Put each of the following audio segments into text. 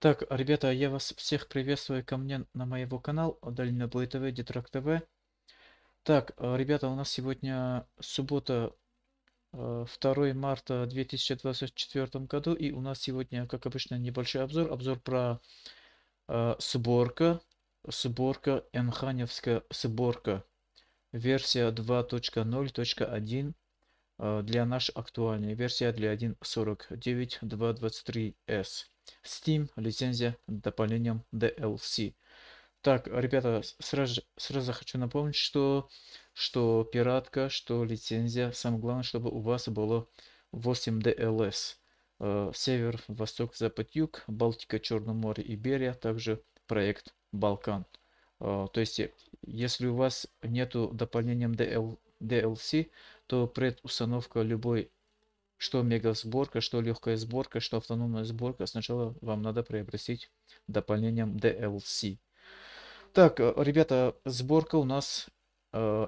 Так, ребята, я вас всех приветствую ко мне на моего канал Дальноблой ТВ, Детрак ТВ. Так, э, ребята, у нас сегодня суббота, 2 э, марта 2024 году, и у нас сегодня, как обычно, небольшой обзор. Обзор про э, сборка, сборка, энханевская сборка, версия 2.0.1 э, для нашей актуальной версия для 1.49.223S. Steam, лицензия дополнением DLC. Так, ребята, сразу, сразу хочу напомнить, что, что пиратка, что лицензия. Самое главное, чтобы у вас было 8 DLS. Э, север, Восток, Запад, Юг, Балтика, Черное море, Иберия, также проект Балкан. Э, то есть, если у вас нету дополнением DL, DLC, то предустановка любой что мега сборка, что легкая сборка, что автономная сборка, сначала вам надо приобрести дополнением DLC. Так, э, ребята, сборка у нас э,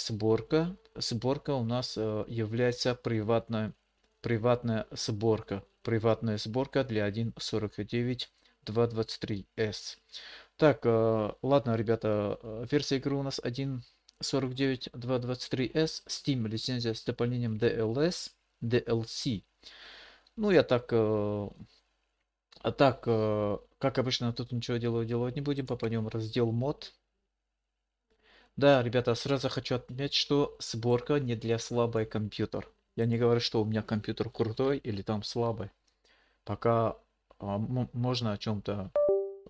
сборка. Сборка у нас э, является приватная, приватная сборка. Приватная сборка для 1.49.223S. Так, э, ладно, ребята, э, версия игры у нас 1.49.223S, Steam лицензия с дополнением DLS. DLC. Ну, я так... Э, а так, э, как обычно, тут ничего делать, делать не будем. Попадем в раздел мод. Да, ребята, сразу хочу отметить, что сборка не для слабой компьютер. Я не говорю, что у меня компьютер крутой или там слабый. Пока э, можно о чем-то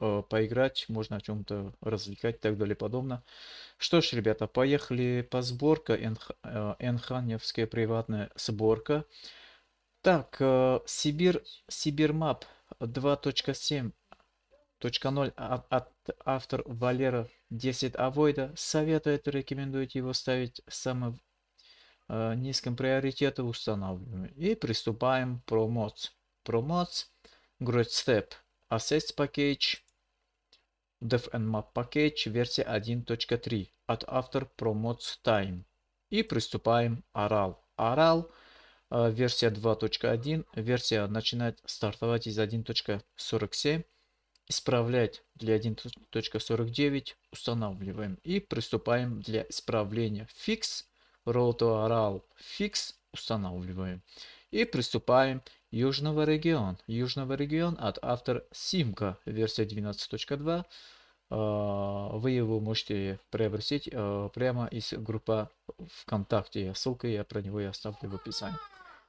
Э, поиграть, можно о чем-то развлекать и так далее и подобное. Что ж, ребята, поехали по сборка, э, энханевская приватная сборка. Так, э, Сибир, Сибирмап 2.7.0 от автор Валера 10 Авойда советует рекомендует его ставить самым низким приоритетом устанавливаем. И приступаем промоц. Промоц, Great Step, Assess Package, DevNMAP Package версия 1.3 от автор Promotes Time. И приступаем Aral. Aral э, версия 2.1. Версия начинает стартовать из 1.47. Исправлять для 1.49 устанавливаем. И приступаем для исправления fix. Row to Aral fix устанавливаем. И приступаем. Южного региона. Южного региона от автор Симка, версия 12.2. А, вы его можете приобрести а, прямо из группы ВКонтакте. Ссылка я про него я оставлю в описании.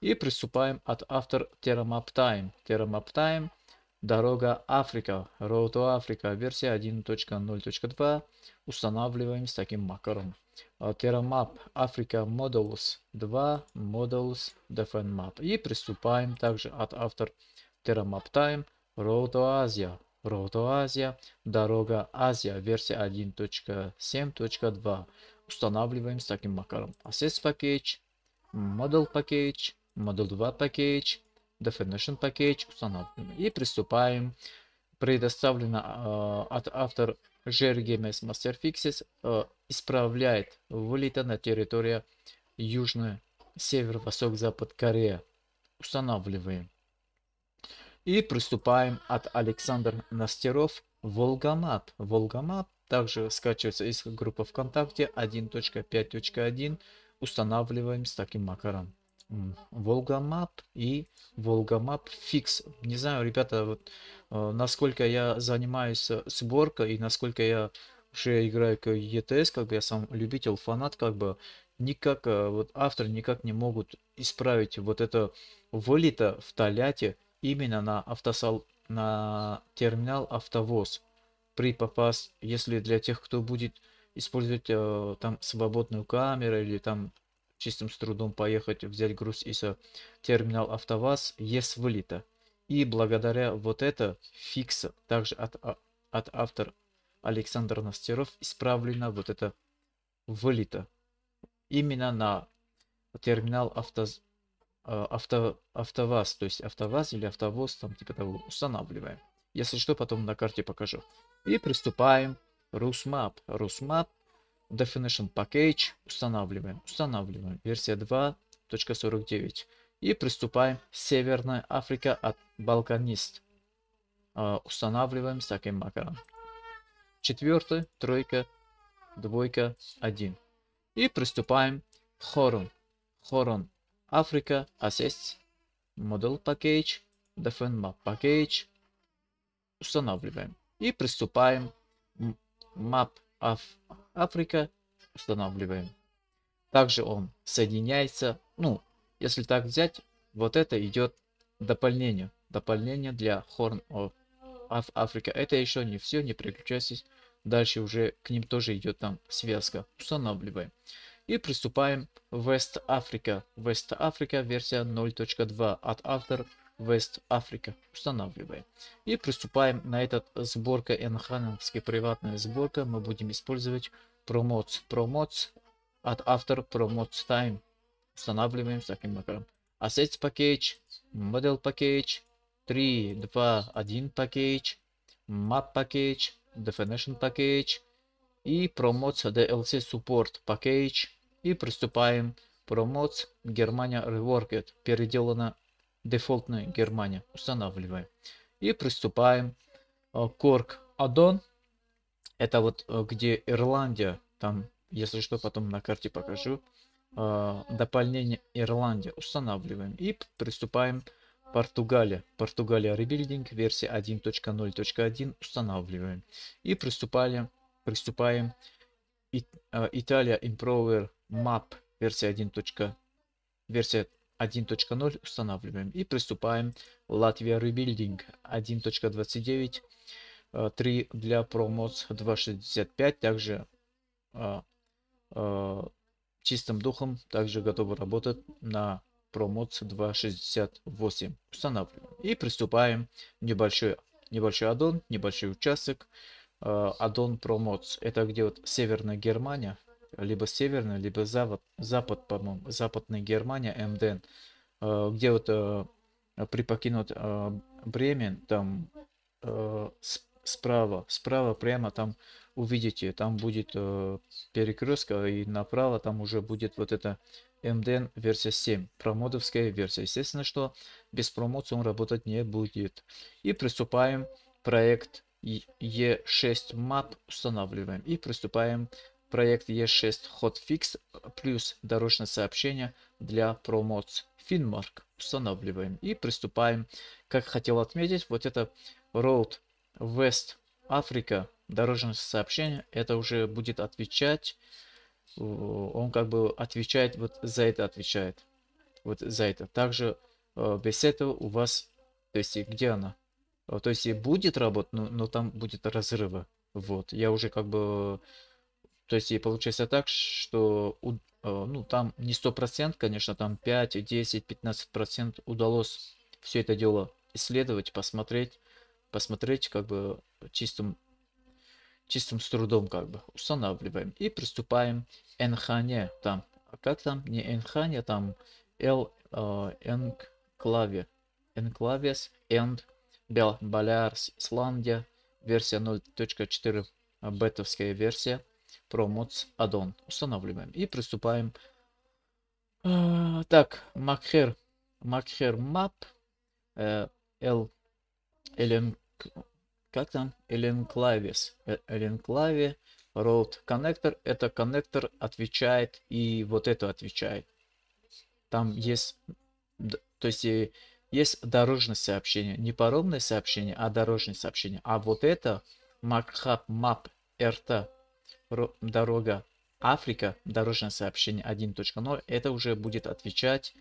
И приступаем от автор Teramap Time. Teramap Time – Дорога Африка, Road to Africa, версия 1.0.2. Устанавливаем с таким макаром. Terramap Africa Models 2 Models Defend Map. И приступаем также от автор Terramap Time Road to Asia. Road to Asia, Дорога Азия, версия 1.7.2. Устанавливаем с таким макаром. Assess Package, Model Package, Model 2 Package, Definition Package установлено. И приступаем. Предоставлено э, от автор JRGMS Masterfixes э, исправляет вылета на территорию Южная, Север, Восток, Запад, Корея. Устанавливаем. И приступаем от Александр Настеров Волгомат. Волгомат также скачивается из группы ВКонтакте 1.5.1. Устанавливаем с таким макаром. Волгомат и Волгомат Фикс. Не знаю, ребята, вот, э, насколько я занимаюсь э, сборкой и насколько я уже играю к ETS, как бы я сам любитель, фанат, как бы никак, э, вот авторы никак не могут исправить вот это вылито в Толяте именно на автосал, на терминал автовоз при попас, если для тех, кто будет использовать э, там свободную камеру или там чистым с трудом поехать взять груз из терминал АвтоВАЗ ЕС вылета. И благодаря вот это фикса, также от, а, от автора Александр Настеров, исправлено вот это вылета. Именно на терминал авто, э, авто, АвтоВАЗ, то есть АвтоВАЗ или АвтоВОЗ, там типа того, устанавливаем. Если что, потом на карте покажу. И приступаем. Русмап. Русмап definition package, устанавливаем, устанавливаем, версия 2.49. И приступаем, Северная Африка от Балканист. А, устанавливаем с таким макаром. Четвертый, тройка, двойка, один. И приступаем, Хорон. Хорон, Африка, Assets, Model Package, DefenMap Package. Устанавливаем. И приступаем, Map of Африка, устанавливаем. Также он соединяется, ну, если так взять, вот это идет дополнение. Дополнение для Horn of, of Africa. Это еще не все, не переключайтесь. Дальше уже к ним тоже идет там связка. Устанавливаем. И приступаем West Africa. West Africa версия 0.2 от автора. West Africa устанавливаем. И приступаем на этот сборка Enhaneновский приватная сборка. Мы будем использовать Promotes. Promotes от автор Promotes Time. Устанавливаем всяким макаром. Assets Package, Model Package, 3, 2, 1 Package, Map Package, Definition Package и Promotes DLC Support Package. И приступаем Promotes Germania Reworked. Переделано дефолтной Германии. Устанавливаем. И приступаем. Э, Корк Адон. Это вот э, где Ирландия. Там, если что, потом на карте покажу. Э, дополнение Ирландия. Устанавливаем. И приступаем Португалия. Португалия Ребилдинг версия 1.0.1. Устанавливаем. И приступали, приступаем Ит, Италия Improver Map, версия 1. Версия 1.0 устанавливаем и приступаем Latvia Rebuilding 1.29, 3 для ProMods 2.65, также э, э, чистым духом, также готовы работать на ProMods 2.68. Устанавливаем и приступаем небольшой, небольшой аддон, небольшой участок, э, аддон ProMods, это где вот Северная Германия, либо северная, либо запад, запад по-моему, западная Германия, МДН, э, где вот э, при покинут э, Бремен, там справа, справа прямо там увидите, там будет перекрестка, и направо там уже будет вот это МДН версия 7, промодовская версия. Естественно, что без промоции он работать не будет. И приступаем проект е 6 map устанавливаем и приступаем Проект E6 Hotfix э, плюс дорожное сообщение для промоц. Finmark устанавливаем и приступаем. Как хотел отметить, вот это Road West Africa дорожное сообщение, это уже будет отвечать, э, он как бы отвечает, вот за это отвечает. Вот за это. Также э, без этого у вас, то есть где она? То есть и будет работа, но, но там будет разрыва Вот, я уже как бы то есть и получается так, что э, ну, там не сто процент, конечно, там 5, 10, 15% удалось все это дело исследовать, посмотреть, посмотреть как бы чистым, чистым с трудом как бы устанавливаем и приступаем энхане там. А как там? Не энхане, там L, э, энклаве, энклавес, энд, Бел, Балярс, Исландия, версия 0.4, э, бетовская версия. Promotes addon. Устанавливаем и приступаем. Uh, так, Макхер, Макхер Map, L, э, LM, как там? LNClavis, LNClavi, э, Road Connector. Это коннектор отвечает и вот это отвечает. Там есть, то есть э, есть дорожное сообщение, не паромное сообщение, а дорожное сообщение. А вот это MacHub Map RT дорога Африка, дорожное сообщение 1.0, это уже будет отвечать,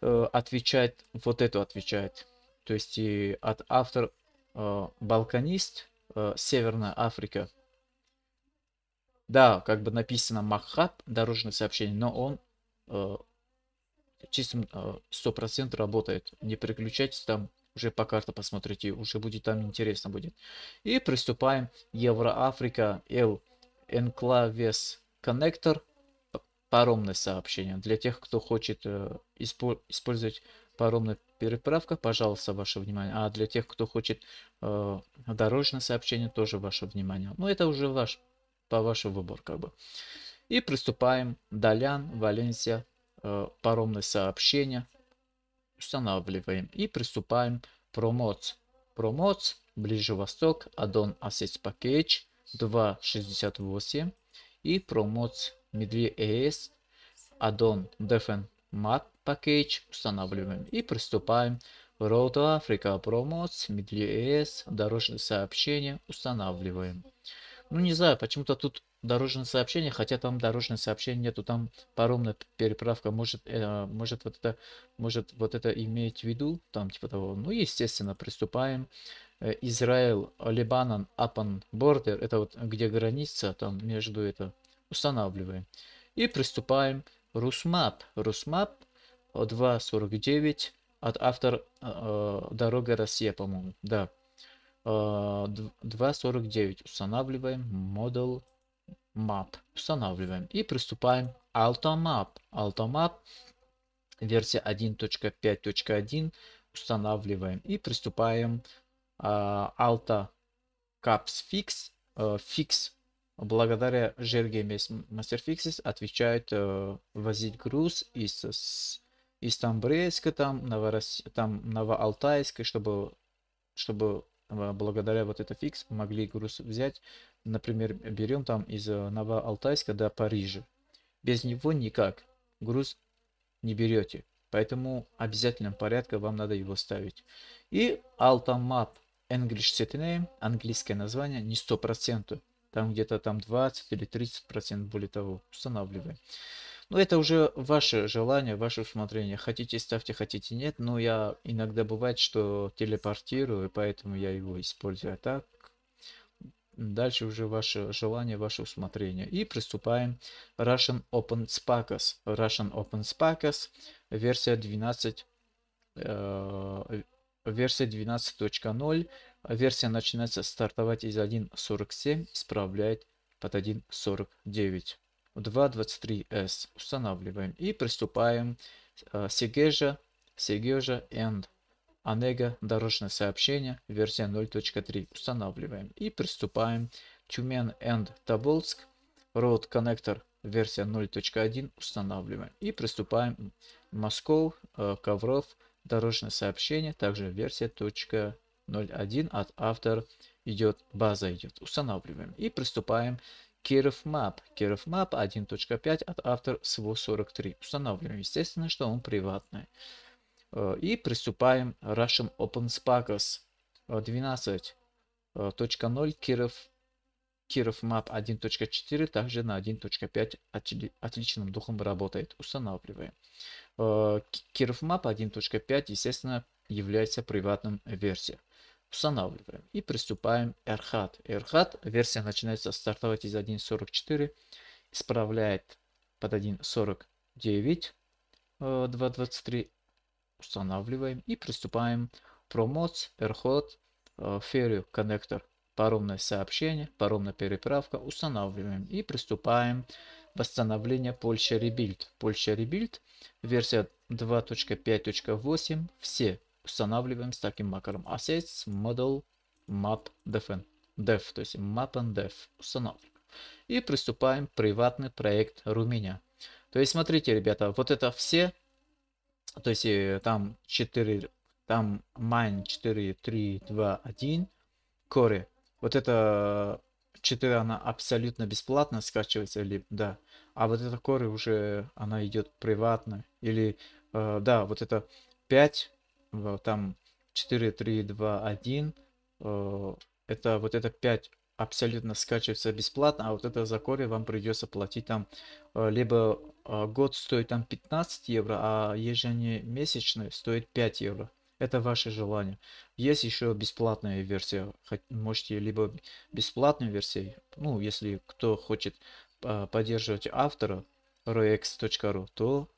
э, отвечать, вот эту отвечает. То есть и от автор э, Балканист, э, Северная Африка. Да, как бы написано Махаб, дорожное сообщение, но он э, чистым э, 100% работает. Не переключайтесь там уже по карте посмотрите, уже будет там интересно будет. И приступаем. Евроафрика, L Энклавес, Connector Паромное сообщение. Для тех, кто хочет э, испо использовать паромную переправку, пожалуйста, ваше внимание. А для тех, кто хочет э, дорожное сообщение, тоже ваше внимание. Но ну, это уже ваш, по вашему выбору как бы. И приступаем. Далян, Валенсия, э, паромное сообщение. Устанавливаем и приступаем промоц. Промоц, Ближний Восток, аддон Assets Package 2.68 и промоц Медве ES, аддон Defen Map Package устанавливаем и приступаем Road Africa Promotes, Медве ES, дорожные сообщения устанавливаем. Ну не знаю, почему-то тут дорожное сообщение, хотя там дорожное сообщение нету, там паромная переправка может, э, может вот это, может вот это иметь в виду, там типа того. Ну, естественно, приступаем. Э, Израиль, Либанон, Апан, Бордер, это вот где граница, там между это устанавливаем. И приступаем Русмап. Русмап 2.49 от автор э, э, Дорога Россия, по-моему, да. 2.49 э, устанавливаем Model Map. Устанавливаем и приступаем. AltoMap. AltoMap версия 1.5.1 устанавливаем и приступаем uh, Alta Caps Fix. Uh, fix благодаря Жерге Мастерфиксис отвечает э, возить груз из, с, из Тамбрейска, там, Новороссия, там Новоалтайска, чтобы, чтобы благодаря вот это фикс могли груз взять. Например, берем там из э, Новоалтайска до Парижа. Без него никак. Груз не берете. Поэтому обязательно порядка вам надо его ставить. И Altamap English City Name, английское название, не 100%. Там где-то там 20 или 30% более того устанавливаем. Но ну, это уже ваше желание, ваше усмотрение. Хотите ставьте, хотите нет. Но ну, я иногда бывает, что телепортирую, поэтому я его использую. так, дальше уже ваше желание, ваше усмотрение. И приступаем Russian Open Spacas. Russian Open Spacas версия 12 э, версия 12.0. Версия начинается стартовать из 1.47, исправляет под 1.49. 2.23s устанавливаем и приступаем э, Сегежа, Сегежа and Онега дорожное сообщение версия 0.3 устанавливаем и приступаем Тюмен and Тоболск Road Connector версия 0.1 устанавливаем и приступаем Москов, э, Ковров, дорожное сообщение, также версия 0.1 от автор идет, база идет, устанавливаем и приступаем Киров Map. Киров Map 1.5 от автор СВО-43. Устанавливаем, естественно, что он приватный. Э, и приступаем к Russian OpenSpacos 12.0 Киров Киров Map 1.4 также на 1.5 отличным духом работает. Устанавливаем. Киров Map 1.5, естественно, является приватным версией. Устанавливаем и приступаем ERHAT. ERHAT версия начинается стартовать из 1.44, исправляет под 1.49, 2.23. Э, устанавливаем и приступаем Promotes, ERHAT, э, Ferry коннектор, паромное сообщение, паромная переправка. Устанавливаем и приступаем восстановление Польша Rebuild. Польша Rebuild версия 2.5.8. Все устанавливаем с таким макаром assets model map defend, dev, то есть map and dev устанавливаем. И приступаем приватный проект Руминя. То есть смотрите, ребята, вот это все, то есть э, там 4, там mine 4, 3, 2, 1, core. Вот это 4, э, она абсолютно бесплатно скачивается, или да. А вот эта core уже, она идет приватно. Или, э, да, вот это 5, Э, там 4, 3, 2, 1, это вот это 5 абсолютно скачивается бесплатно, а вот это за коре вам придется платить там э, либо э, год стоит там 15 евро, а ежемесячный стоит 5 евро. Это ваше желание. Есть еще бесплатная версия. Можете либо бесплатную версию, ну, если кто хочет поддерживать автора, roex.ru, то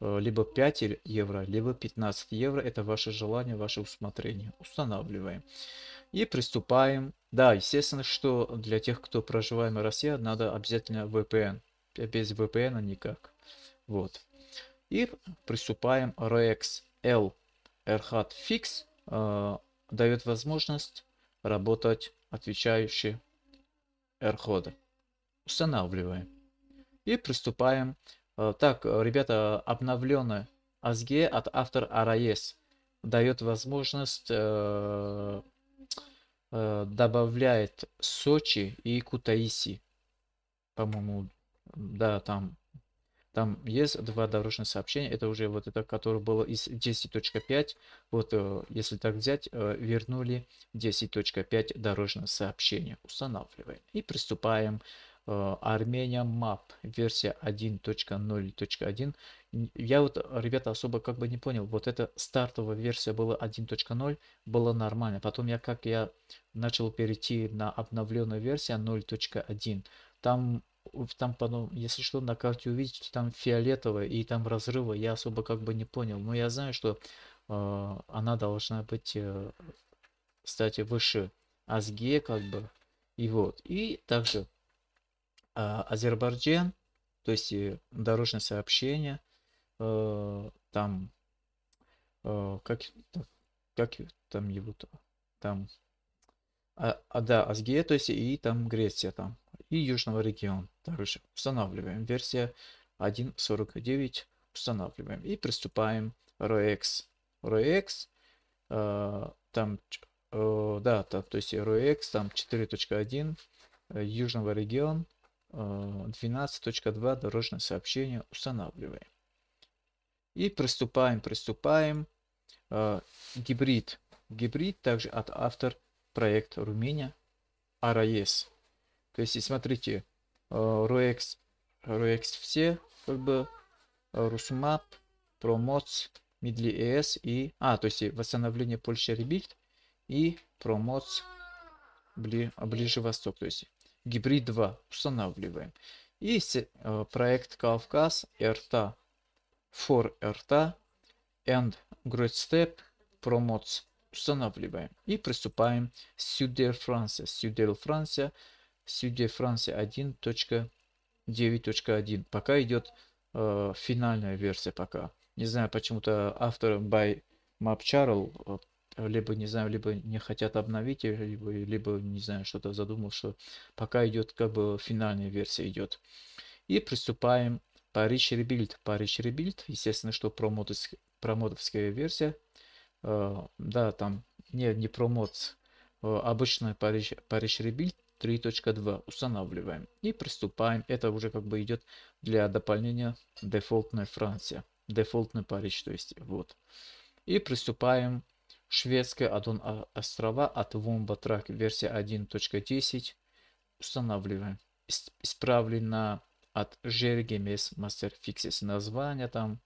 Э, либо 5 евро, либо 15 евро. Это ваше желание, ваше усмотрение. Устанавливаем. И приступаем. Да, естественно, что для тех, кто проживает в России, надо обязательно VPN. Без VPN никак. Вот. И приступаем RX L RHAT Fix. Э, дает возможность работать отвечающий R-хода. Устанавливаем. И приступаем к Э, так, э, ребята, обновленная ASG от автор Араес дает возможность э, э, добавляет Сочи и Кутаиси. По-моему, да, там там есть два дорожных сообщения. Это уже вот это, которое было из 10.5. Вот э, если так взять, э, вернули 10.5 дорожное сообщение. Устанавливаем и приступаем к Э, Армения Map версия 1.0.1. Я вот, ребята, особо как бы не понял. Вот эта стартовая версия была 1.0, было нормально. Потом я как я начал перейти на обновленную версию 0.1. Там там потом, если что, на карте увидите, там фиолетовое и там разрывы, я особо как бы не понял. Но я знаю, что э, она должна быть, э, кстати, выше Азге, как бы. И вот. И также а, Азербайджан, то есть э, дорожное сообщение, э, там, э, как, как там его, то там, а, а да, Азгея, то есть и там Греция, там, и Южного региона. Также устанавливаем версия 1.49, устанавливаем и приступаем ROX. ROX, там, да, там, то есть ROX, там 4.1, Южного региона, 12.2 э, дорожное сообщение устанавливаем. И приступаем, приступаем. Э, гибрид. Гибрид также от автор проект Румения RIS. То есть, смотрите, э, ROEX, ROEX все, как бы, RusMap Промоц, Мидли ES и... А, то есть восстановление Польши Ребильд и Промоц Бли, Ближе Восток. То есть Гибрид 2 устанавливаем. Есть э, проект Кавказ RTA for RTA and Great Step Promotes. Устанавливаем и приступаем Сюдер Франция. Сюдер Франция. Сюдер Франция 1.9.1. Пока идет э, финальная версия пока. Не знаю, почему-то автор by Mapcharl э, либо не знаю, либо не хотят обновить, либо, либо не знаю, что-то задумал, что пока идет как бы финальная версия идет. И приступаем Париж Rebuild. Париж Rebuild, естественно, что промотовская, промотовская версия. Э, да, там, не, не промот, э, обычная Париж, Париж Rebuild 3.2 устанавливаем и приступаем. Это уже как бы идет для дополнения дефолтная Франция, дефолтный Париж, то есть вот. И приступаем Шведская аддон острова от Wombatrack версия 1.10 устанавливаем. Исправлено от Jergemes Master Fixes название там,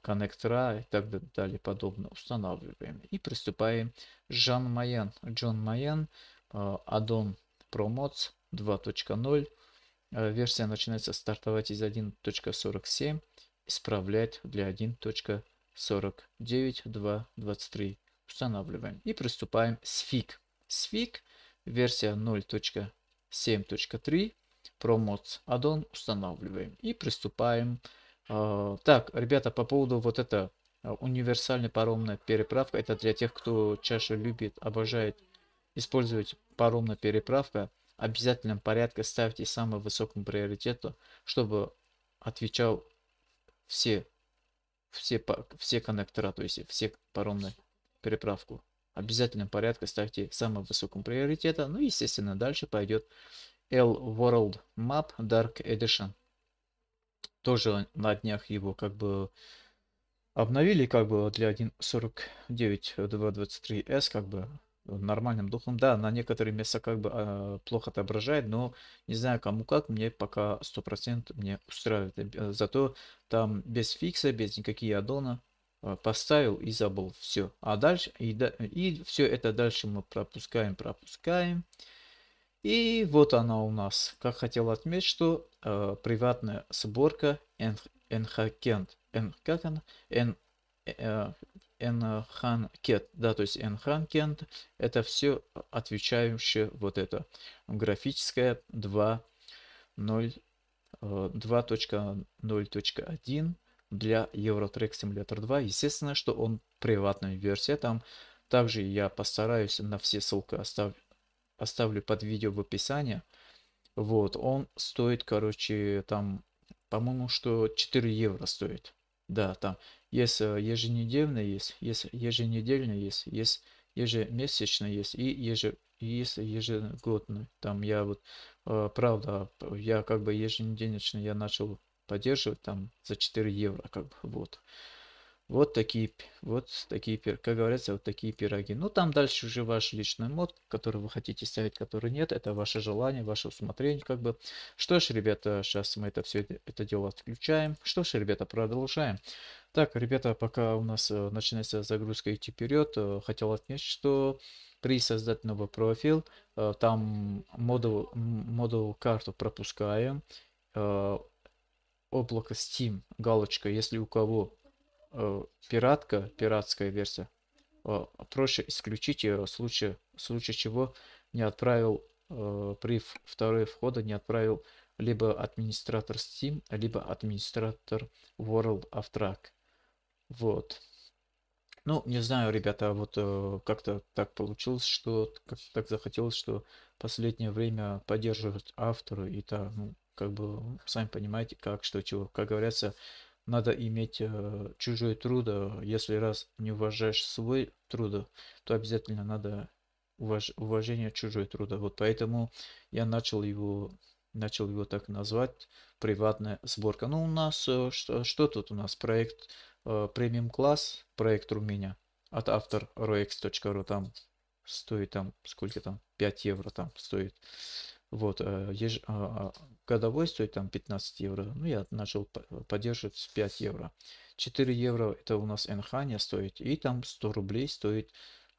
коннектора э, и так далее подобное устанавливаем. И приступаем. Жан Майян. Джон Майян. Аддон Promotes 2.0. Версия начинается стартовать из 1.47. Исправлять для 1.10. 49, 2, 23. Устанавливаем и приступаем с фиг. Сфиг версия 0.7.3 Promotes аддон устанавливаем и приступаем. А, так, ребята, по поводу вот это а, универсальная паромная переправка, это для тех, кто чаще любит, обожает использовать паромная переправка. обязательном порядке ставьте самому высокому приоритету, чтобы отвечал все все, все коннектора, то есть все паромные переправку. Обязательно порядка ставьте самым высоким приоритета. Ну, естественно, дальше пойдет L World Map Dark Edition. Тоже на днях его как бы обновили как бы для 1.49.2.23s как бы нормальным духом. Да, на некоторые места как бы э, плохо отображает, но не знаю кому как, мне пока 100% мне устраивает. Эм, э, зато там без фикса, без никаких аддона э, поставил и забыл. Все. А дальше, и, да, и все это дальше мы пропускаем, пропускаем. И вот она у нас. Как хотел отметить, что э, приватная сборка NHKent. N, как она? N, э, э enhanced, да, то есть enhanced, это все отвечающее вот это графическое 2.0, 2.0.1 э, для Eurotrack Simulator 2. Естественно, что он приватная версия. Там также я постараюсь на все ссылки оставлю, оставлю под видео в описании. Вот, он стоит, короче, там, по-моему, что 4 евро стоит. Да, там есть э, еженедельно, есть, есть еженедельно, есть, есть ежемесячно, есть и еже, есть ежегодно. Там я вот, э, правда, я как бы еженедельно я начал поддерживать там за 4 евро, как бы, вот. Вот такие, вот такие, как говорится, вот такие пироги. Ну, там дальше уже ваш личный мод, который вы хотите ставить, который нет. Это ваше желание, ваше усмотрение, как бы. Что ж, ребята, сейчас мы это все это дело отключаем. Что ж, ребята, продолжаем. Так, ребята, пока у нас э, начинается загрузка идти вперед, э, хотел отметить, что при создать новый профиль, э, там модул, модул карту пропускаем. Облако Steam, галочка, если у кого Э, пиратка, пиратская версия, э, проще исключить ее, в случае, в случае чего не отправил э, при второй входа, не отправил либо администратор Steam, либо администратор World of Track. Вот. Ну, не знаю, ребята, а вот э, как-то так получилось, что как так захотелось, что последнее время поддерживают авторы и там ну, как бы, сами понимаете, как, что, чего. Как говорится, надо иметь э, чужой труд. Э, если раз не уважаешь свой труд, э, то обязательно надо уваж... уважение чужой труда. Вот поэтому я начал его начал его так назвать приватная сборка. Ну у нас э, что, что тут у нас проект э, премиум класс проект у меня от автор roex.ru там стоит там сколько там 5 евро там стоит. Вот, э, еж... А, а, годовой стоит там 15 евро. Ну, я начал э, поддерживать с 5 евро. 4 евро это у нас Энханя стоит. И там 100 рублей стоит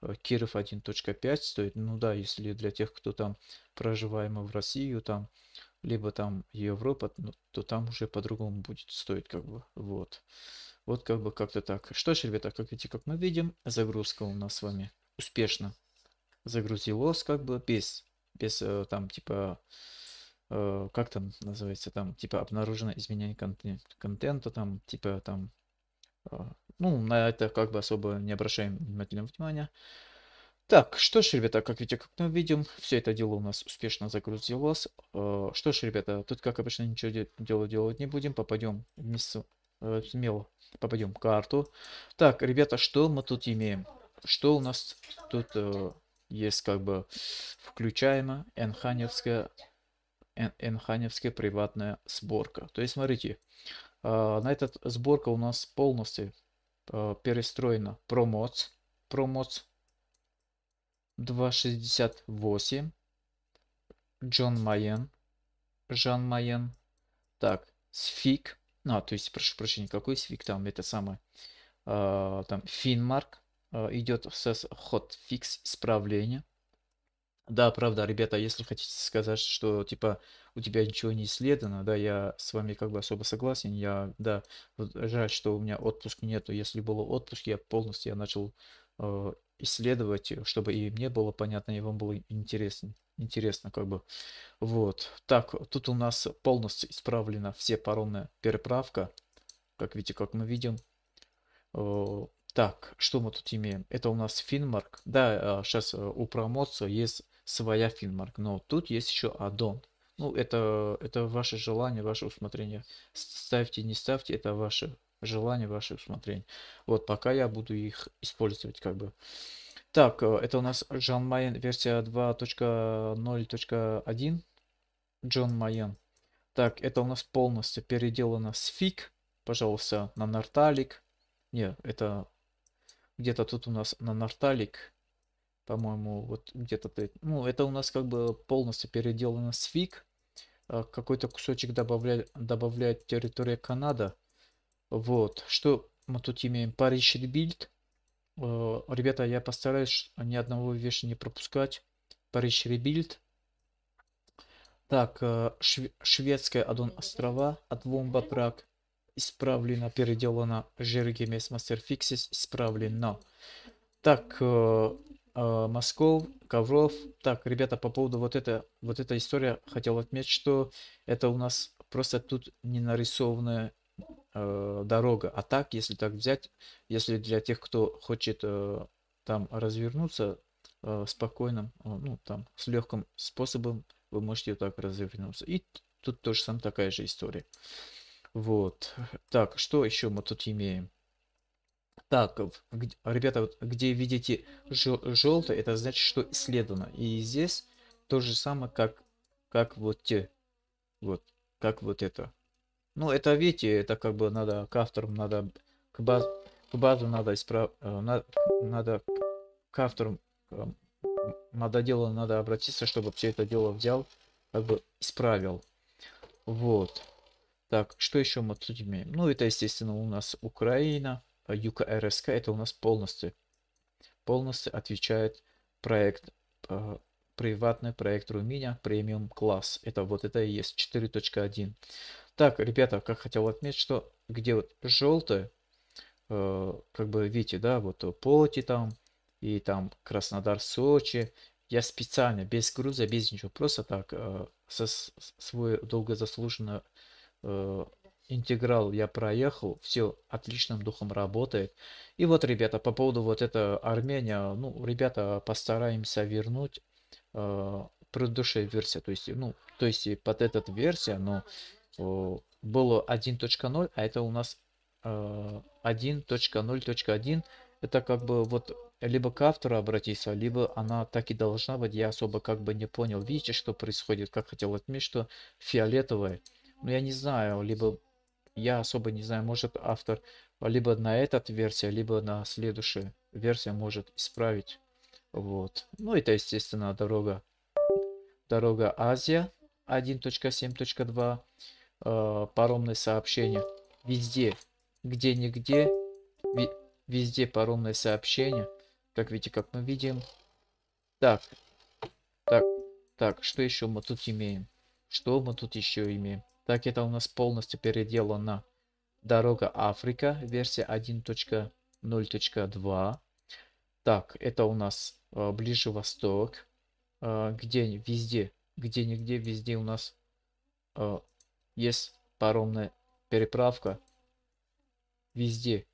э, Киров 1.5 стоит. Ну да, если для тех, кто там проживаемый в Россию, там, либо там Европа, ну, то там уже по-другому будет стоить, как бы, вот. Вот как бы как-то так. Что ж, ребята, как видите, как мы видим, загрузка у нас с вами успешно загрузилась, как бы без без э, там типа э, как там называется, там, типа, обнаружено изменение контент, контента, там, типа, там, э, ну, на это как бы особо не обращаем внимательного внимания. Так, что ж, ребята, как видите, как мы видим, все это дело у нас успешно загрузилось. Что ж, ребята, тут, как обычно, ничего де делать, делать не будем, попадем вниз, смело попадем в карту. Так, ребята, что мы тут имеем? Что у нас тут есть как бы включаема энханевская, энханевская приватная сборка. То есть смотрите, а, на этот сборка у нас полностью а, перестроена промоц, промоц 268, Джон Майен, Жан Майен, так, Сфик, а, то есть, прошу прощения, какой Сфиг там, это самое, а, там, Финмарк, Э, идет в CSS hotfix исправление. Да, правда, ребята, если хотите сказать, что типа у тебя ничего не исследовано, да, я с вами как бы особо согласен. Я, да, жаль, что у меня отпуск нету. Если было отпуск, я полностью я начал э, исследовать, чтобы и мне было понятно, и вам было интересно. Интересно, как бы. Вот. Так, тут у нас полностью исправлена все паромная переправка. Как видите, как мы видим. Э, так, что мы тут имеем? Это у нас Финмарк. Да, сейчас а, э, у промоции есть своя Финмарк, но тут есть еще аддон. Ну, это, это ваше желание, ваше усмотрение. Ставьте, не ставьте, это ваше желание, ваше усмотрение. Вот, пока я буду их использовать, как бы. Так, э, это у нас Джон Майен, версия 2.0.1. Джон Майен. Так, это у нас полностью переделано с фиг. Пожалуйста, на нарталик. Не, это где-то тут у нас на Нарталик, по-моему, вот где-то... Ну, это у нас как бы полностью переделано Свик, а, Какой-то кусочек добавляет, добавляет территория Канада. Вот. Что мы тут имеем? Паричит бильд. Ребята, я постараюсь ни одного вещи не пропускать. Париж ребильд. Так, а, шве шведская Адон острова от Вомба Трак исправлено, переделано, жерги Жергемес Мастерфиксис исправлено. Так, э, э, Москов, Ковров. Так, ребята, по поводу вот это, вот эта история, хотел отметить, что это у нас просто тут не нарисованная э, дорога. А так, если так взять, если для тех, кто хочет э, там развернуться э, спокойным, э, ну там с легким способом, вы можете вот так развернуться. И тут тоже сам такая же история. Вот. Так, что еще мы тут имеем? Так, ребята, вот где видите жел желтое, это значит, что исследовано. И здесь то же самое, как, как вот те. Вот, как вот это. Ну, это, видите, это как бы надо к авторам, надо к, баз, к базу надо исправ... Э, надо, надо к авторам, эм, надо дело, надо обратиться, чтобы все это дело взял, как бы исправил. Вот. Так, что еще мы тут имеем? Ну, это, естественно, у нас Украина, а ЮКРСК, это у нас полностью, полностью отвечает проект, э, приватный проект Руминя, премиум класс. Это вот это и есть 4.1. Так, ребята, как хотел отметить, что где вот желтое, э, а, как бы видите, да, вот Плоти там, и там Краснодар, Сочи, я специально без груза, без ничего, просто так э, со свой долгозаслуженный Э, интеграл я проехал, все отличным духом работает. И вот, ребята, по поводу вот этого Армения, ну, ребята, постараемся вернуть э, предыдущая версия, то есть, ну, то есть под этот версия, но э, было 1.0, а это у нас э, 1.0.1, это как бы вот либо к автору обратиться, либо она так и должна быть, я особо как бы не понял, видите, что происходит, как хотел отметить, что фиолетовая, ну, я не знаю, либо... Я особо не знаю, может автор либо на этот версию, либо на следующую версию может исправить. Вот. Ну, это, естественно, дорога. Дорога Азия 1.7.2. Э, паромные сообщения. Везде, где-нигде, везде паромные сообщения. Как видите, как мы видим. Так, так, так, что еще мы тут имеем? Что мы тут еще имеем? Так это у нас полностью переделано. Дорога Африка, версия 1.0.2. Так, это у нас э, Ближний Восток, э, где везде, где-нигде, везде у нас э, есть паромная переправка. Везде.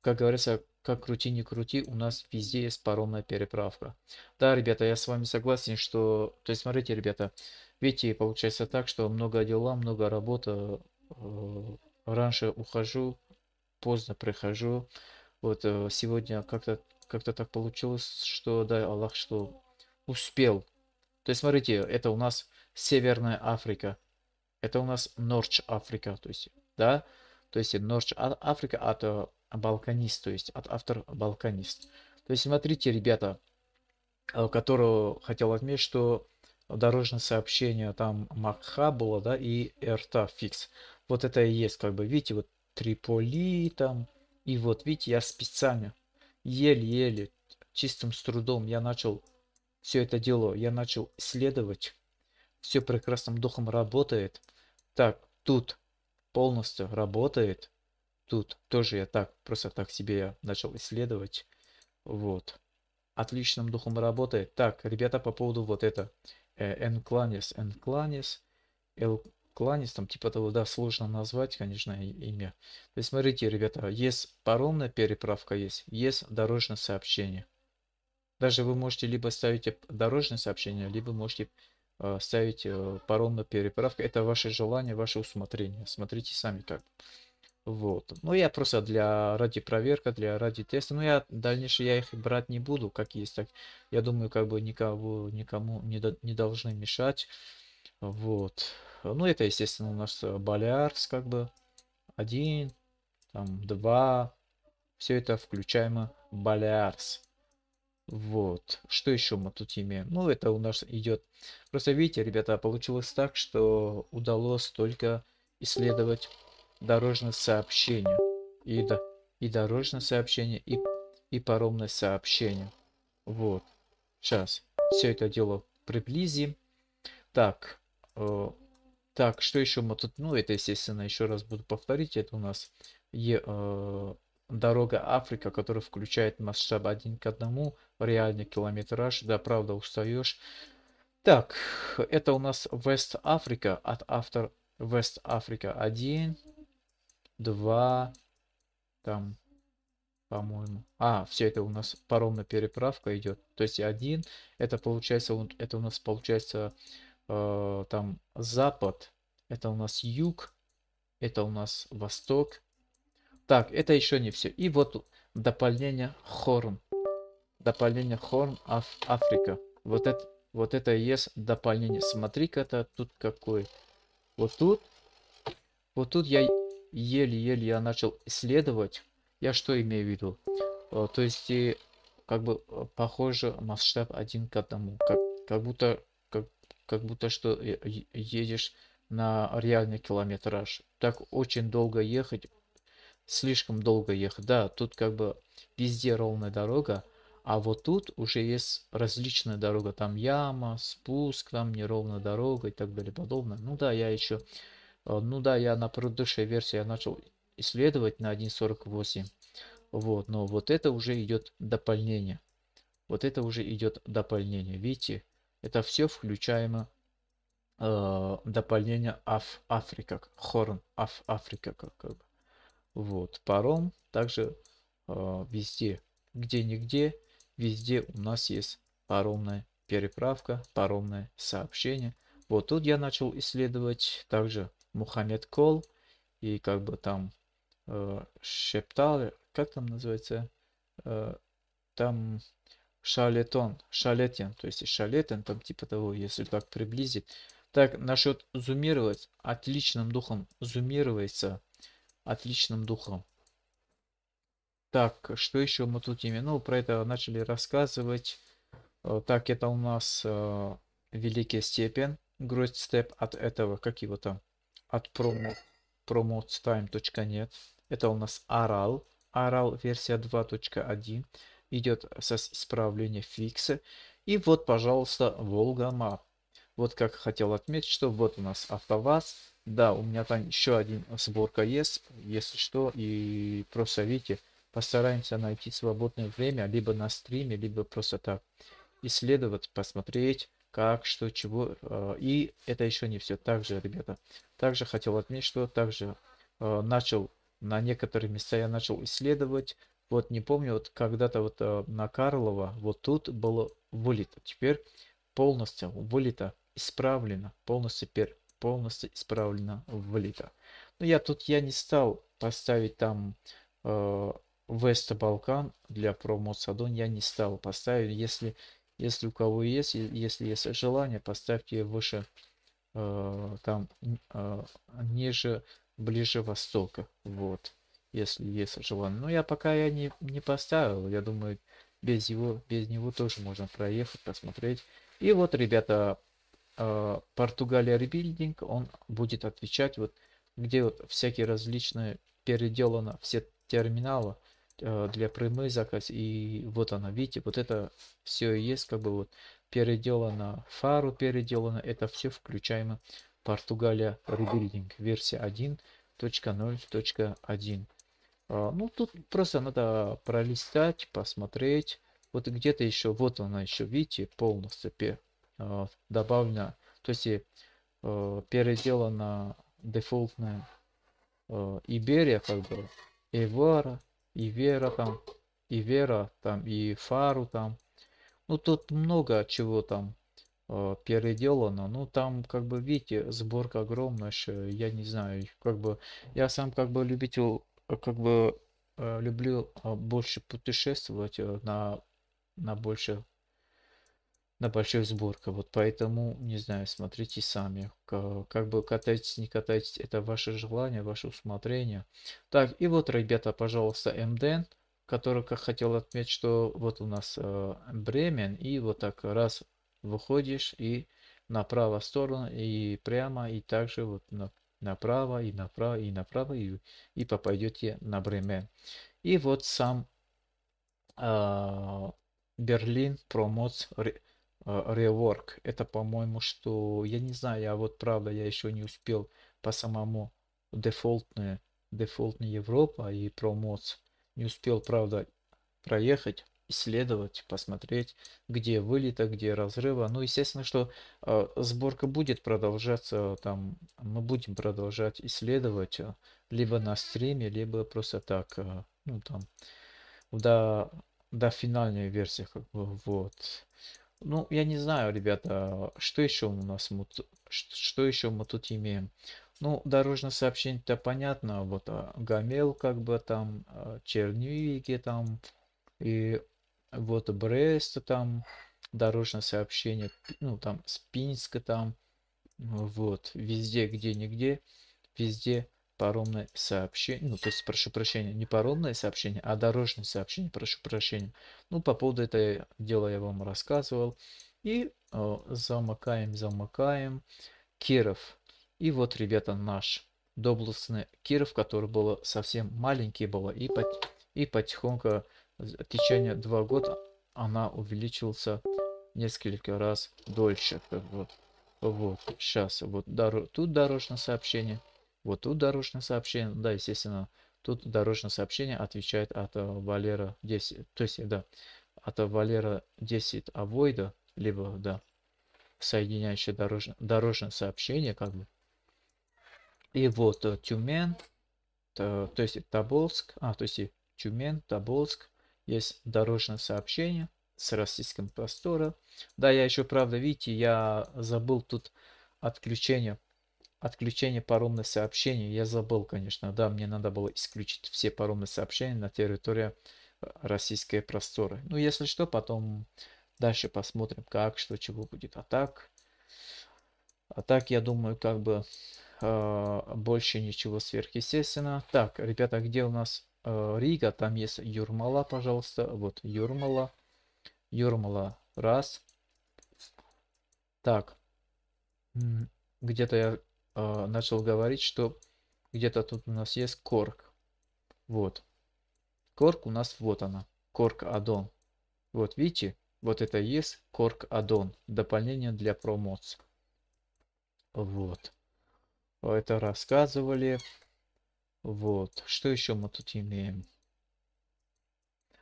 Как говорится, как крути не крути, у нас везде есть паромная переправка. Да, ребята, я с вами согласен, что... То есть, смотрите, ребята, э, Видите, получается так, что много дела, много работы. Э, раньше ухожу, поздно прихожу. Вот э, сегодня как-то как-то так получилось, что дай Аллах, что успел. То есть, смотрите, это у нас Северная Африка. Это у нас Норч Африка, то есть, да, то есть Норч а, Африка от э, Балканист, то есть от автор Балканист. То есть, смотрите, ребята, которого хотел отметить, что дорожное сообщение, там Макха было, да, и РТА фикс. Вот это и есть, как бы, видите, вот Триполи там, и вот, видите, я специально, еле-еле, чистым с трудом я начал все это дело, я начал исследовать, все прекрасным духом работает. Так, тут полностью работает, тут тоже я так, просто так себе я начал исследовать, вот. Отличным духом работает. Так, ребята, по поводу вот это. Э, Энкланис, Энкланис, Элкланис, там типа того, да, сложно назвать, конечно, имя. То есть смотрите, ребята, есть паромная переправка, есть, есть дорожное сообщение. Даже вы можете либо ставить дорожное сообщение, либо можете э, ставить э, паромную переправку. Это ваше желание, ваше усмотрение. Смотрите сами как. Вот. Ну, я просто для ради проверка, для ради теста. Ну, я дальнейше я их брать не буду, как есть. Так, я думаю, как бы никого, никому не, до, не должны мешать. Вот. Ну, это, естественно, у нас э, Болярс, как бы. Один, там, два. Все это включаемо Болярс. Вот. Что еще мы тут имеем? Ну, это у нас идет... Просто видите, ребята, получилось так, что удалось только исследовать дорожное сообщение. И, до, и дорожное сообщение, и, и паромное сообщение. Вот. Сейчас все это дело приблизим. Так. Э, так, что еще мы тут? Ну, это, естественно, еще раз буду повторить. Это у нас е, э, дорога Африка, которая включает масштаб один к одному, реальный километраж. Да, правда, устаешь. Так, это у нас West Африка от автор West Африка 1 два там, по-моему. А, все это у нас паромная переправка идет. То есть один это получается, это у нас получается э, там запад, это у нас юг, это у нас восток. Так, это еще не все. И вот дополнение хорн. Дополнение хорн Аф Африка. Вот это, вот это и есть дополнение. Смотри-ка это тут какой. Вот тут, вот тут я еле-еле я начал исследовать, я что имею в виду? Э, то есть, как бы, э, похоже, масштаб один к одному. Как, как будто, как, как будто что э, едешь на реальный километраж. Так очень долго ехать, слишком долго ехать. Да, тут как бы везде ровная дорога, а вот тут уже есть различная дорога. Там яма, спуск, там неровная дорога и так далее подобное. Ну да, я еще Э, ну да, я на предыдущей версии я начал исследовать на 1.48. Вот, но вот это уже идет дополнение. Вот это уже идет дополнение. Видите, это все включаемо э, дополнение Аф Африка, Хорн Аф Африка, как, как бы. Вот, паром также э, везде, где-нигде, везде у нас есть паромная переправка, паромное сообщение. Вот тут я начал исследовать также Мухаммед Кол и как бы там э, Шептал, как там называется, э, там Шалетон, Шалетин, то есть Шалетин, там типа того, если так приблизить. Так, насчет зумировать, отличным духом зумируется, отличным духом. Так, что еще мы тут имеем? Ну, про это начали рассказывать. Э, так, это у нас э, Великий Степень. грудь степ от этого, как его там? от promo, promotestime.net. Это у нас Aral. Aral версия 2.1 идет со исправления фикса. И вот, пожалуйста, Волга Map. Вот как хотел отметить, что вот у нас АвтоВАЗ. Да, у меня там еще один сборка есть, если что, и просто видите, постараемся найти свободное время, либо на стриме, либо просто так исследовать, посмотреть, как, что, чего. Э, и это еще не все. Также, ребята, также хотел отметить, что также э, начал на некоторые места я начал исследовать. Вот не помню, вот когда-то вот э, на Карлова вот тут было вылито. Теперь полностью вылито, исправлено, полностью пер, полностью исправлено, вылито. Но я тут я не стал поставить там э, Веста Балкан для промо Садон, я не стал поставить. Если если у кого есть, если есть желание, поставьте выше, э, там, э, ниже, ближе востока. Вот, если есть желание. Но я пока я не, не поставил, я думаю, без, его, без него тоже можно проехать, посмотреть. И вот, ребята, э, Португалия Ребилдинг, он будет отвечать, вот, где вот всякие различные переделано все терминалы, Э, для прямой заказ и вот она видите вот это все есть как бы вот переделано фару переделано это все включаемо португалия ребилдинг версия 1.0.1 а, ну тут просто надо пролистать посмотреть вот где-то еще вот она еще видите полностью пер, а, добавлена то есть э, а, переделана дефолтная Иберия как бы Эвара и вера там, и вера там, и фару там. Ну тут много чего там э, переделано. Ну там как бы видите, сборка огромная, еще, я не знаю, как бы я сам как бы любитель, как бы э, люблю а, больше путешествовать э, на на больше на больших сборках. Вот поэтому, не знаю, смотрите сами. Как бы катайтесь не катайтесь это ваше желание, ваше усмотрение. Так, и вот, ребята, пожалуйста, МДН, который, как хотел отметить, что вот у нас э, Бремен, и вот так раз выходишь и направо в сторону, и прямо, и также вот на, направо, и направо, и направо, и, и попадете на Бремен. И вот сам э, Берлин промоц а, реворк. Это, по-моему, что... Я не знаю, я вот правда, я еще не успел по самому дефолтная, дефолтная Европа и промоц. Не успел, правда, проехать, исследовать, посмотреть, где вылета, где разрыва. Ну, естественно, что э, сборка будет продолжаться, там, мы будем продолжать исследовать, а, либо на стриме, либо просто так, э, ну, там, до, до финальной версии, как бы, вот. Ну, я не знаю, ребята, что еще у нас мы, что еще мы тут имеем. Ну, дорожное сообщение-то понятно, вот а, Гамел как бы там, а, Чернивики там, и вот Брест там, дорожное сообщение, ну там Спинска там, вот, везде, где-нигде, везде паромное сообщение, ну, то есть, прошу прощения, не паромное сообщение, а дорожное сообщение, прошу прощения. Ну, по поводу этого дела я вам рассказывал. И э, замыкаем, замыкаем. Киров. И вот, ребята, наш доблестный Киров, который был совсем маленький было, и, по, и потихоньку в течение два года она увеличился несколько раз дольше. Вот, вот сейчас вот дор тут дорожное сообщение. Вот тут дорожное сообщение, да, естественно, тут дорожное сообщение отвечает от э, Валера 10, то есть, да, от э, Валера 10 авойда, либо, да, соединяющее дорожное, дорожное сообщение, как бы. И вот э, Тюмен, то, то есть Тоболск, а, то есть Тюмен, Тоболск, есть дорожное сообщение с российским простора. Да, я еще, правда, видите, я забыл тут отключение Отключение паромных сообщений. Я забыл, конечно, да, мне надо было исключить все паромные сообщения на территории э, российской просторы. Ну, если что, потом дальше посмотрим, как, что, чего будет. А так, а так я думаю, как бы э, больше ничего сверхъестественно. Так, ребята, где у нас э, Рига? Там есть Юрмала, пожалуйста. Вот Юрмала. Юрмала. Раз. Так. Где-то я э, начал говорить, что где-то тут у нас есть корк. Вот. Корк у нас вот она. Корк Адон, Вот видите, вот это есть корк Адон, Дополнение для промоц. Вот. А это рассказывали. Вот. Что еще мы тут имеем?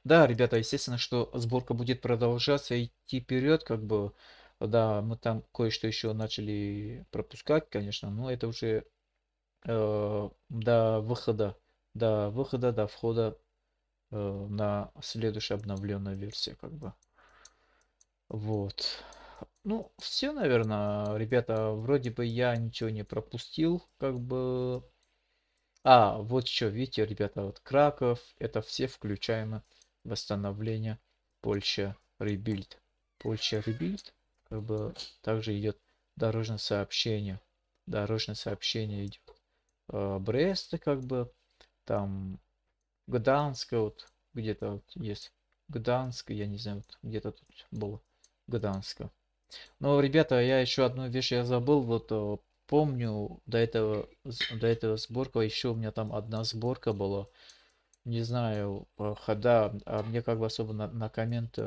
Да, ребята, естественно, что сборка будет продолжаться идти вперед, как бы да, мы там кое-что еще начали пропускать, конечно, но это уже э, до выхода, до выхода, до входа э, на следующую обновленную версию, как бы. Вот. Ну, все, наверное, ребята, вроде бы я ничего не пропустил, как бы. А, вот еще, видите, ребята, вот Краков, это все включаемо восстановления Польша Ребильд. Польша Ребильд? как бы также идет дорожное сообщение. Дорожное сообщение идет. Э, а, Брест, как бы, там Гданьск, вот где-то вот есть Гданьск, я не знаю, вот, где-то тут было Гданьска. Но, ребята, я еще одну вещь я забыл, вот а, помню до этого, до этого сборка, еще у меня там одна сборка была, не знаю, а, хода, а мне как бы особо на, на коммент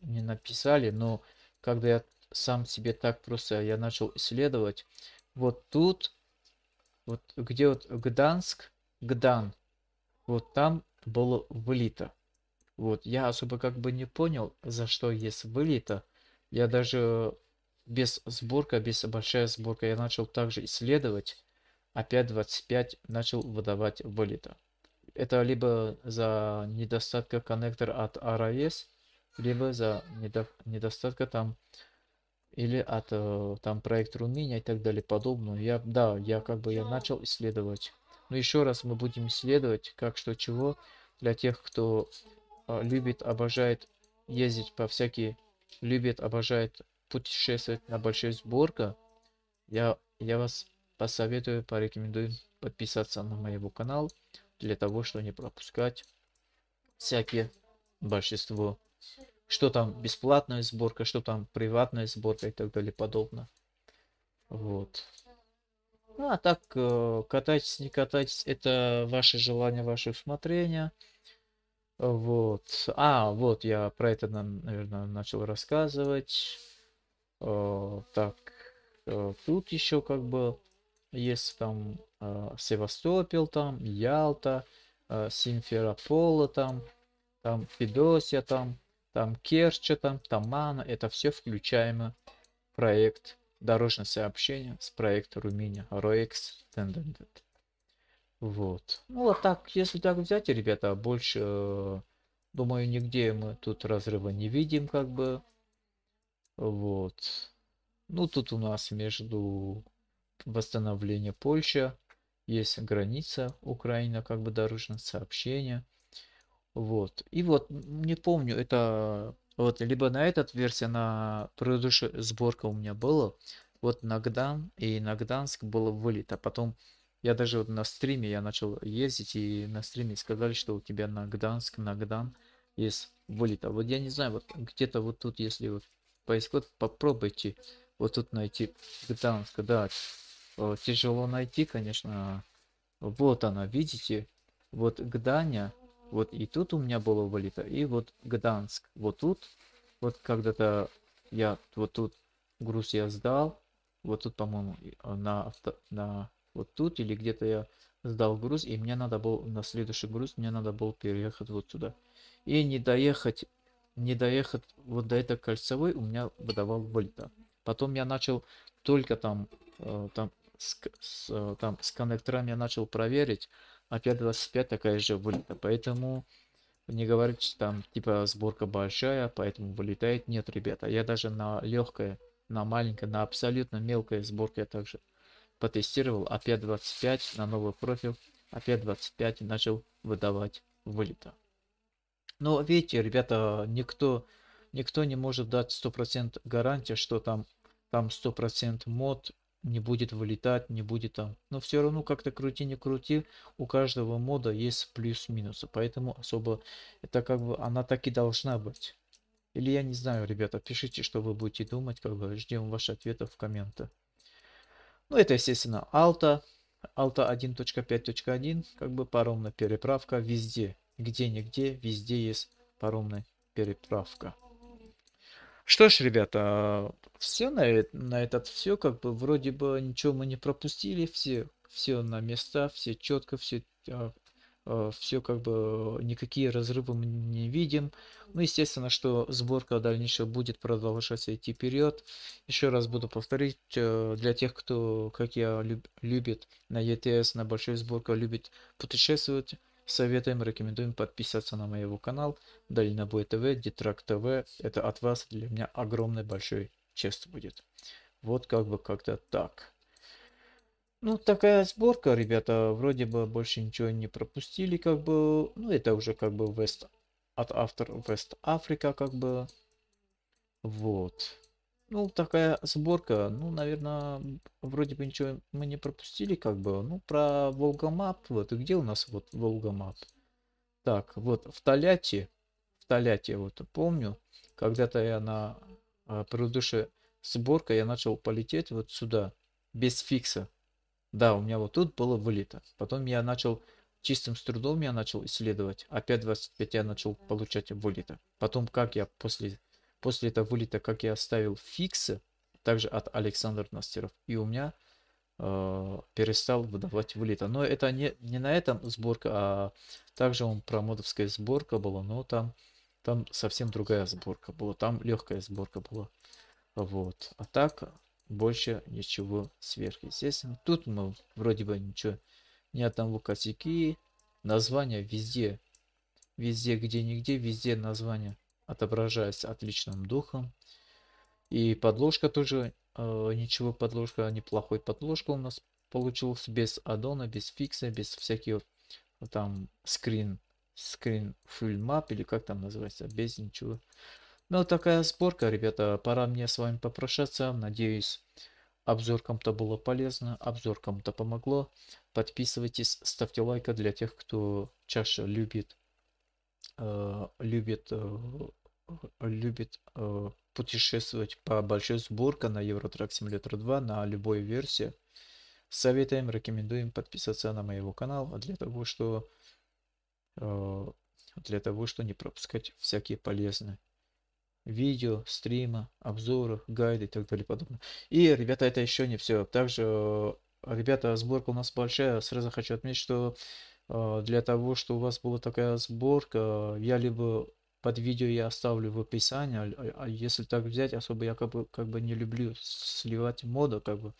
не написали, но когда я сам себе так просто я начал исследовать, вот тут, вот где вот Гданск, Гдан, вот там было вылито. Вот, я особо как бы не понял, за что есть вылито. Я даже без сборка, без большая сборка, я начал также исследовать. Опять 25 начал выдавать вылито. Это либо за недостатка коннектор от RAS, либо за недо... недостатка там или от э, там проект Румыния и так далее подобное. Я, да, я как бы я начал исследовать. Но еще раз мы будем исследовать, как что чего, для тех, кто э, любит, обожает ездить по всякие, любит, обожает путешествовать на большой сборка. Я, я вас посоветую, порекомендую подписаться на моего канал, для того, чтобы не пропускать всякие большинство что там бесплатная сборка, что там приватная сборка и так далее подобное. Вот. Ну, а так, э, катайтесь, не катайтесь, это ваше желание, ваше усмотрение. Вот. А, вот, я про это, наверное, начал рассказывать. Э, так, э, тут еще как бы есть там Севастополь там Ялта, Симферопола, там, там Федосия, там там Керча, там Тамана, это все включаемо проект дорожное сообщение с проекта Румения RX Tendended. Вот. Ну вот так, если так взять, ребята, больше, э, думаю, нигде мы тут разрыва не видим, как бы. Вот. Ну тут у нас между восстановление Польши, есть граница Украина, как бы дорожное сообщение – вот. И вот, не помню, это вот либо на этот версия, на предыдущая сборка у меня была, вот Нагдан и Нагданск было вылет, а потом я даже вот на стриме я начал ездить, и на стриме сказали, что у тебя Нагданск Нагдан есть вылет. А вот я не знаю, вот где-то вот тут, если вот поискать, попробуйте вот тут найти Гданск, да, тяжело найти, конечно. Вот она, видите, вот Гданя, вот и тут у меня было валюта. И вот Гданск. Вот тут. Вот когда-то я вот тут груз я сдал. Вот тут, по-моему, а, на, авто, на вот тут или где-то я сдал груз. И мне надо было на следующий груз, мне надо было переехать вот сюда. И не доехать, не доехать вот до этой кольцевой у меня выдавал валюта. Потом я начал только там, э, там, с, с, э, там с коннекторами я начал проверить. А 5.25 такая же вылета, поэтому не говорите, что там типа сборка большая, поэтому вылетает. Нет, ребята, я даже на легкой, на маленькой, на абсолютно мелкой сборка я также потестировал. А P25 на новый профиль, а P25 начал выдавать вылета. Но видите, ребята, никто, никто не может дать 100% гарантия, что там, там 100% мод не будет вылетать, не будет там. Но все равно как-то крути не крути, у каждого мода есть плюс-минусы. Поэтому особо это как бы она так и должна быть. Или я не знаю, ребята, пишите, что вы будете думать, как бы ждем ваши ответы в комментах. Ну это естественно Alta, Alta 1.5.1, как бы паромная переправка везде, где-нигде, везде есть паромная переправка. Что ж, ребята, все на, на этот все, как бы вроде бы ничего мы не пропустили, все, все на места, все четко, все, э- а, э- а, все как бы никакие разрывы мы не видим. Ну, естественно, что сборка дальнейшая будет продолжаться идти вперед. Еще раз буду повторить, э, для тех, кто, как я, люб- любит на ETS, на большой сборке, любит путешествовать, Советуем, рекомендуем подписаться на моего канал Дальнобой ТВ, Дитрак ТВ. Это от вас для меня огромный большой честь будет. Вот как бы как-то так. Ну, такая сборка, ребята, вроде бы больше ничего не пропустили, как бы, ну, это уже как бы West, от автор West Africa, как бы, вот. Ну, такая сборка, ну, наверное, вроде бы ничего мы не пропустили, как бы. Ну, про Волгомап, вот, и где у нас вот Волгомап? Так, вот, в Толяти, в Толяти вот, помню, когда-то я на э, а, предыдущей сборке я начал полететь вот сюда, без фикса. Да, у меня вот тут было вылито. Потом я начал чистым с трудом я начал исследовать. Опять 25 я начал получать вылета. Потом как я после После этого вылета, как я оставил фиксы, также от Александр Настеров, и у меня э, перестал выдавать вылета. Но это не, не на этом сборка, а также он про модовская сборка была, но там, там совсем другая сборка была, там легкая сборка была. Вот. А так больше ничего сверхъестественного. Тут мы ну, вроде бы ничего, ни одного косяки, название везде, везде где-нигде, везде название отображаясь отличным духом. И подложка тоже, э, ничего подложка, неплохой подложка у нас получилась без аддона, без фикса, без всяких там скрин, скрин фильмап или как там называется, без ничего. Ну, вот такая сборка, ребята, пора мне с вами попрощаться, надеюсь, обзор кому-то было полезно, обзор кому-то помогло. Подписывайтесь, ставьте лайка для тех, кто чаще любит, э, любит э, любит э, путешествовать по Большой Сбурга на Eurotrack Simulator 2 на любой версии, советуем, рекомендуем подписаться на моего канала для того, что э, для того, что не пропускать всякие полезные видео, стрима, обзоры, гайды и так далее и подобное. И, ребята, это еще не все. Также, э, ребята, сборка у нас большая. Сразу хочу отметить, что э, для того, что у вас была такая сборка, э, я либо под видео я оставлю в описании, а, а, а если так взять, особо я как бы, как бы не люблю сливать моду, как бы,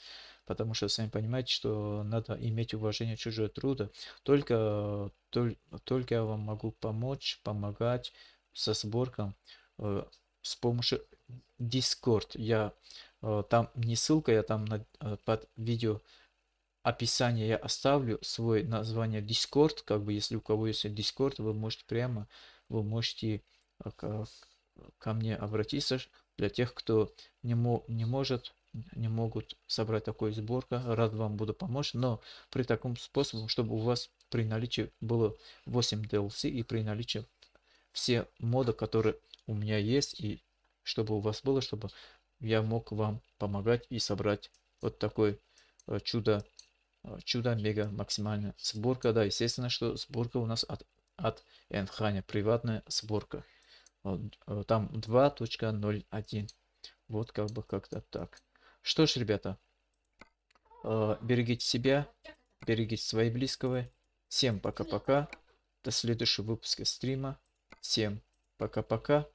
потому что сами понимаете, что надо иметь уважение чужого труда. Только, только, только я вам могу помочь, помогать со сборком э, с помощью Discord. Я э, там не ссылка, я там на, э, под видео описание я оставлю свой название Discord, как бы если у кого есть Discord, вы можете прямо вы можете Э, ко, э, ко мне обратиться для тех, кто не, мо, не может, не могут собрать такой сборка Рад вам буду помочь, но при таком способе, чтобы у вас при наличии было 8 DLC и при наличии все моды, которые у меня есть, и чтобы у вас было, чтобы я мог вам помогать и собрать вот такой э, чудо чудо мега максимальная сборка да естественно что сборка у нас от от энханя приватная сборка Э, там 2.01 вот как бы как-то так что ж ребята э, берегите себя берегите свои близкого всем пока пока до следующего выпуска стрима всем пока пока